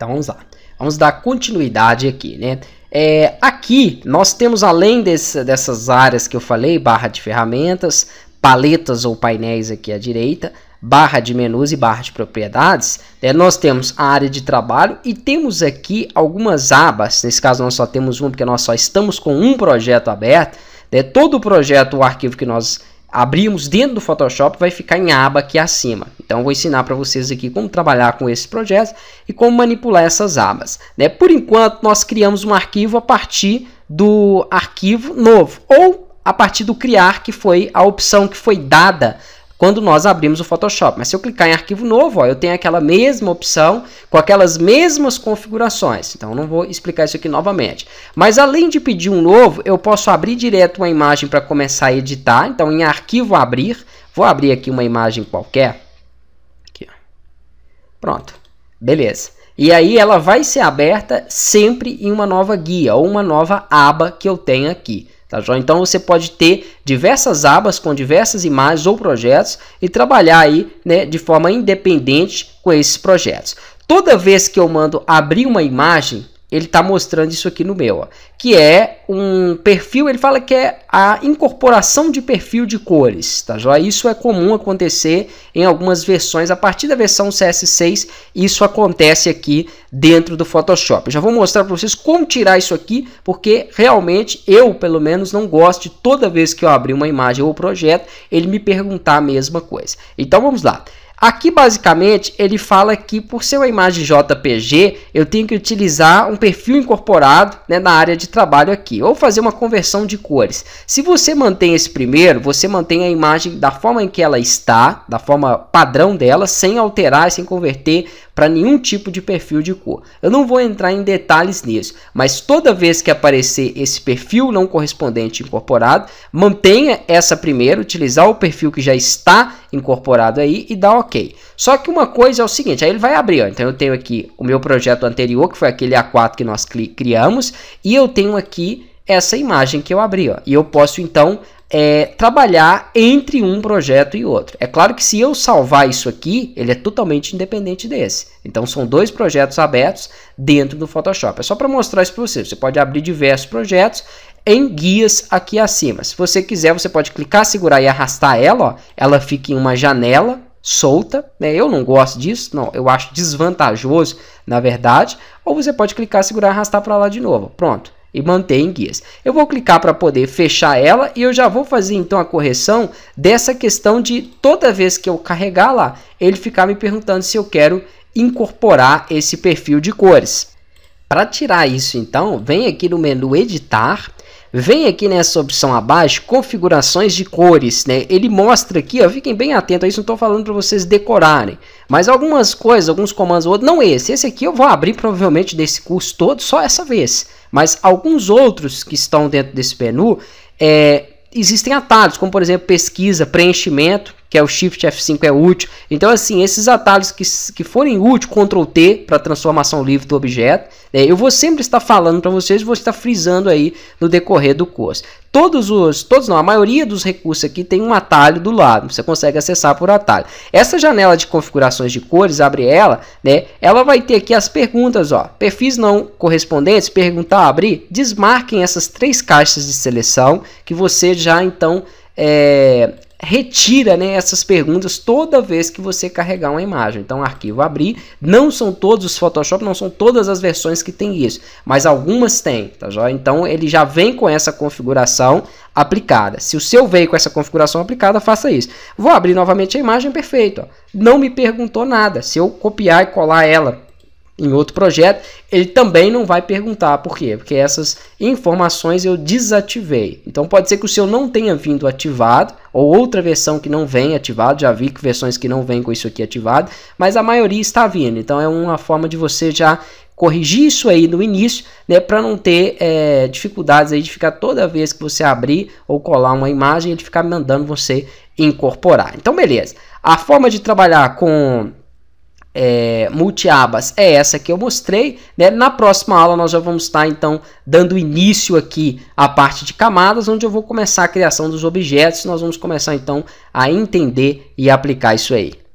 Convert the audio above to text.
Então vamos lá. Vamos dar continuidade aqui, né? É, aqui nós temos além desse, dessas áreas que eu falei, barra de ferramentas, paletas ou painéis aqui à direita, barra de menus e barra de propriedades, né, nós temos a área de trabalho e temos aqui algumas abas. Nesse caso, nós só temos uma, porque nós só estamos com um projeto aberto. Né, todo o projeto, o arquivo que nós Abrimos dentro do Photoshop, vai ficar em aba aqui acima. Então, vou ensinar para vocês aqui como trabalhar com esse projeto e como manipular essas abas. Né? Por enquanto, nós criamos um arquivo a partir do arquivo novo ou a partir do criar, que foi a opção que foi dada quando nós abrimos o Photoshop. Mas se eu clicar em arquivo novo, ó, eu tenho aquela mesma opção com aquelas mesmas configurações. Então, não vou explicar isso aqui novamente. Mas além de pedir um novo, eu posso abrir direto uma imagem para começar a editar. Então, em arquivo abrir, vou abrir aqui uma imagem qualquer. Aqui, Pronto, beleza. E aí ela vai ser aberta sempre em uma nova guia ou uma nova aba que eu tenho aqui. Tá joia? Então você pode ter diversas abas com diversas imagens ou projetos e trabalhar aí né, de forma independente com esses projetos. Toda vez que eu mando abrir uma imagem, ele está mostrando isso aqui no meu, ó, que é um perfil, ele fala que é a incorporação de perfil de cores, tá joia? Isso é comum acontecer em algumas versões, a partir da versão CS6 isso acontece aqui dentro do Photoshop. já vou mostrar para vocês como tirar isso aqui, porque realmente eu, pelo menos, não gosto de toda vez que eu abrir uma imagem ou projeto, ele me perguntar a mesma coisa. Então vamos lá. Aqui, basicamente, ele fala que por ser uma imagem JPG, eu tenho que utilizar um perfil incorporado né, na área de trabalho aqui, ou fazer uma conversão de cores. Se você mantém esse primeiro, você mantém a imagem da forma em que ela está, da forma padrão dela, sem alterar, sem converter para nenhum tipo de perfil de cor. Eu não vou entrar em detalhes nisso, mas toda vez que aparecer esse perfil não correspondente incorporado, mantenha essa primeira, utilizar o perfil que já está incorporado aí e dá OK. Só que uma coisa é o seguinte, aí ele vai abrir, ó. então eu tenho aqui o meu projeto anterior, que foi aquele A4 que nós criamos, e eu tenho aqui essa imagem que eu abri, ó. e eu posso então é, trabalhar entre um projeto e outro. É claro que se eu salvar isso aqui, ele é totalmente independente desse. Então são dois projetos abertos dentro do Photoshop. É só para mostrar isso para você. Você pode abrir diversos projetos em guias aqui acima. Se você quiser, você pode clicar, segurar e arrastar ela, ó. ela fica em uma janela solta, né? Eu não gosto disso, não, eu acho desvantajoso, na verdade. Ou você pode clicar, segurar e arrastar para lá de novo. Pronto e manter em guias. Eu vou clicar para poder fechar ela e eu já vou fazer então a correção dessa questão de toda vez que eu carregar lá, ele ficar me perguntando se eu quero incorporar esse perfil de cores. Para tirar isso então, vem aqui no menu editar Vem aqui nessa opção abaixo, configurações de cores, né? Ele mostra aqui, ó, fiquem bem atentos isso, não estou falando para vocês decorarem. Mas algumas coisas, alguns comandos, outros, não esse. Esse aqui eu vou abrir provavelmente desse curso todo, só essa vez. Mas alguns outros que estão dentro desse menu, é, existem atalhos, como por exemplo pesquisa, preenchimento, que é o Shift F5 é útil. Então, assim, esses atalhos que, que forem úteis, Ctrl T para transformação livre do objeto, né, eu vou sempre estar falando para vocês, vou estar frisando aí no decorrer do curso. Todos os, todos não, a maioria dos recursos aqui tem um atalho do lado, você consegue acessar por atalho. Essa janela de configurações de cores, abre ela, né? Ela vai ter aqui as perguntas, ó. Perfis não correspondentes, perguntar, abrir, desmarquem essas três caixas de seleção que você já então é, retira né, essas perguntas toda vez que você carregar uma imagem. Então, arquivo abrir, não são todos os Photoshop, não são todas as versões que tem isso, mas algumas têm, tá já Então, ele já vem com essa configuração aplicada. Se o seu veio com essa configuração aplicada, faça isso. Vou abrir novamente a imagem, perfeito. Ó. Não me perguntou nada. Se eu copiar e colar ela em outro projeto, ele também não vai perguntar por quê, porque essas informações eu desativei. Então pode ser que o seu não tenha vindo ativado, ou outra versão que não vem ativado. Já vi que versões que não vêm com isso aqui ativado, mas a maioria está vindo. Então é uma forma de você já corrigir isso aí no início, né, para não ter é, dificuldades aí de ficar toda vez que você abrir ou colar uma imagem, ele ficar mandando você incorporar. Então beleza. A forma de trabalhar com é, multi-abas é essa que eu mostrei. Né? Na próxima aula nós já vamos estar então dando início aqui à parte de camadas, onde eu vou começar a criação dos objetos. Nós vamos começar então a entender e aplicar isso aí.